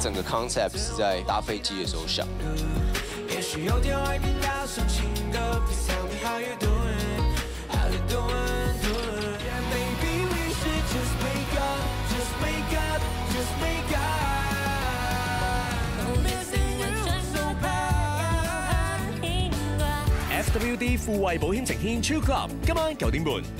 整个 concept 是在搭飞机的时候想。SWD 富卫保险呈现 True Club 今晚九点半。